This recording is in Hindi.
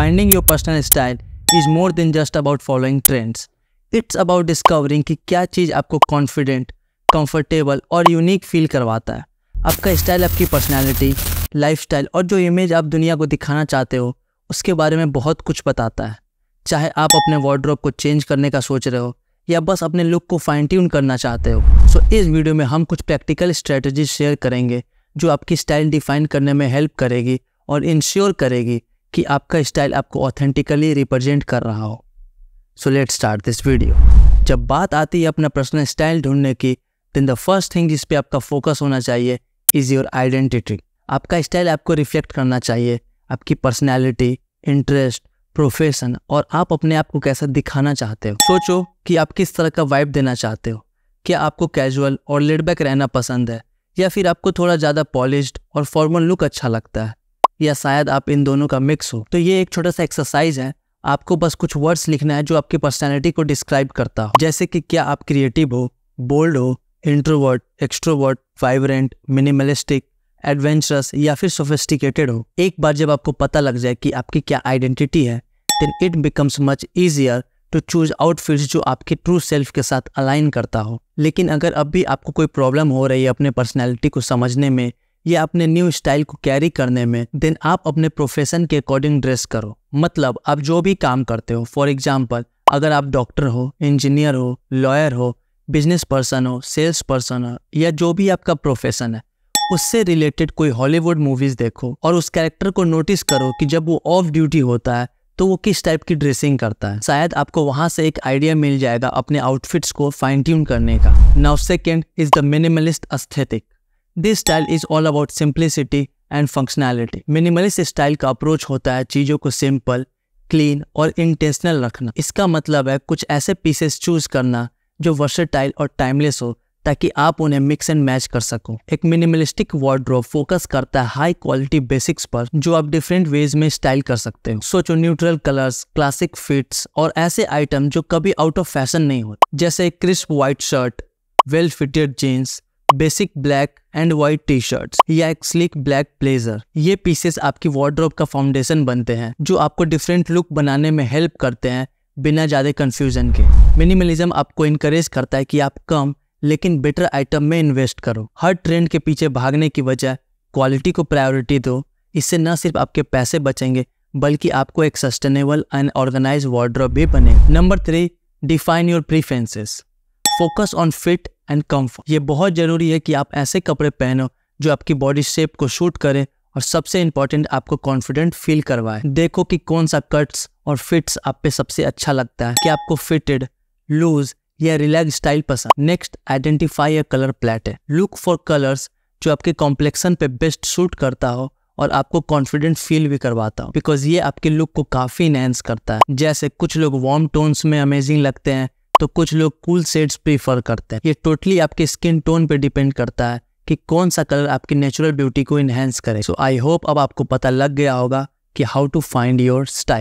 finding your personal style is more than just about following trends it's about discovering कि क्या चीज़ आपको कॉन्फिडेंट कंफर्टेबल और यूनिक फील करवाता है आपका स्टाइल आपकी पर्सनैलिटी लाइफ और जो इमेज आप दुनिया को दिखाना चाहते हो उसके बारे में बहुत कुछ बताता है चाहे आप अपने वार्ड्रोप को चेंज करने का सोच रहे हो या बस अपने लुक को फाइन ट्यून करना चाहते हो सो so, इस वीडियो में हम कुछ प्रैक्टिकल स्ट्रेटजी शेयर करेंगे जो आपकी स्टाइल डिफाइन करने में हेल्प करेगी और इंश्योर करेगी कि आपका स्टाइल आपको ऑथेंटिकली रिप्रेजेंट कर रहा हो so let start this video जब बात आती है अपना पर्सनल स्टाइल ढूंढने की देन द फर्स्ट थिंग जिस पे आपका फोकस होना चाहिए इज़ योर आइडेंटिटी आपका स्टाइल आपको रिफ्लेक्ट करना चाहिए आपकी पर्सनैलिटी इंटरेस्ट प्रोफेशन और आप अपने आप को कैसा दिखाना चाहते हो सोचो कि आप किस तरह का वाइब देना चाहते हो क्या आपको कैजुअल और लेडबैक रहना पसंद है या फिर आपको थोड़ा ज़्यादा पॉलिश और फॉर्मल लुक अच्छा लगता है या शायद आप इन दोनों का मिक्स हो तो ये एक छोटा सा एक्सरसाइज है आपको बस कुछ वर्ड्स लिखना है जो आपकी पर्सनैलिटी को डिस्क्राइब करता हो जैसे कि क्या आप क्रिएटिव हो बोल्ड हो introvert extrovert vibrant minimalistic adventurous या फिर सोफिस्टिकेटेड हो एक बार जब आपको पता लग जाए कि आपकी क्या आइडेंटिटी है then it becomes much easier to choose outfits जो आपके ट्रू सेल्फ के साथ अलाइन करता हो लेकिन अगर अब भी आपको कोई प्रॉब्लम हो रही है अपने पर्सनैलिटी को समझने में या अपने न्यू स्टाइल को कैरी करने में देन आप अपने प्रोफेशन के अकॉर्डिंग ड्रेस करो मतलब आप जो भी काम करते हो फॉर एग्जाम्पल अगर आप डॉक्टर हो इंजीनियर हो लॉयर हो बिजनेस पर्सन हो सेल्स पर्सन हो या जो भी आपका प्रोफेशन है उससे रिलेटेड कोई हॉलीवुड मूवीज देखो और उस कैरेक्टर को नोटिस करो कि जब वो ऑफ ड्यूटी होता है तो वो किस टाइप की ड्रेसिंग करता है शायद आपको वहां से एक आइडिया मिल जाएगा अपने आउटफिट्स को फाइन ट्यून करने का now second is the minimalist aesthetic this style is all about simplicity and functionality minimalist style का अप्रोच होता है चीज़ों को सिंपल क्लीन और इंटेंशनल रखना इसका मतलब है कुछ ऐसे पीसेस चूज करना जो वर्सेटाइल और टाइमलेस हो ताकि आप उन्हें मिक्स एंड मैच कर सको एक मिनिमलिस्टिक वार्ड्रोब फोकस करता है हाई क्वालिटी बेसिक्स पर जो आप डिफरेंट वेज में स्टाइल कर सकते हो सोचो न्यूट्रल कलर्स क्लासिक फिट्स और ऐसे आइटम जो कभी आउट ऑफ फैशन नहीं होते जैसे crisp white shirt well fitted jeans basic black and white T shirt या एक स्लिक ब्लैक ब्लेजर ये पीसेस आपकी वार्ड्रोप का फाउंडेशन बनते हैं जो आपको डिफरेंट लुक बनाने में हेल्प करते हैं बिना ज़्यादा कंफ्यूजन के मिनिमलिज्म आपको इनकरेज करता है कि आप कम लेकिन बेटर आइटम में इन्वेस्ट करो हर ट्रेंड के पीछे भागने की वजह क्वालिटी को प्रायोरिटी दो इससे न सिर्फ आपके पैसे बचेंगे बल्कि आपको एक सस्टेनेबल एंड ऑर्गेनाइज वार्ड्रॉप भी बने number three define your preferences focus on fit and comfort ये बहुत ज़रूरी है कि आप ऐसे कपड़े पहनो जो आपकी बॉडी शेप को शूट करें और सबसे इंपॉर्टेंट आपको कॉन्फिडेंट फील करवाए देखो कि कौन सा कट्स और फिट्स आप पे सबसे अच्छा लगता है कि आपको फिटेड लूज या रिलैक्स स्टाइल पसंद नेक्स्ट आइडेंटिफाई अ कलर है लुक फॉर कलर्स जो आपके कॉम्प्लेक्शन पे बेस्ट सूट करता हो और आपको कॉन्फिडेंट फील भी करवाता हो बिकॉज ये आपके लुक को काफ़ी इनहेंस करता है जैसे कुछ लोग वार्म टोन्स में अमेजिंग लगते हैं तो कुछ लोग कूल शेड्स प्रीफर करते हैं ये टोटली आपके स्किन टोन पे डिपेंड करता है कि कौन सा कलर आपकी नेचुरल ब्यूटी को इन्हेंस करे सो आई होप अब आपको पता लग गया होगा कि how to find your style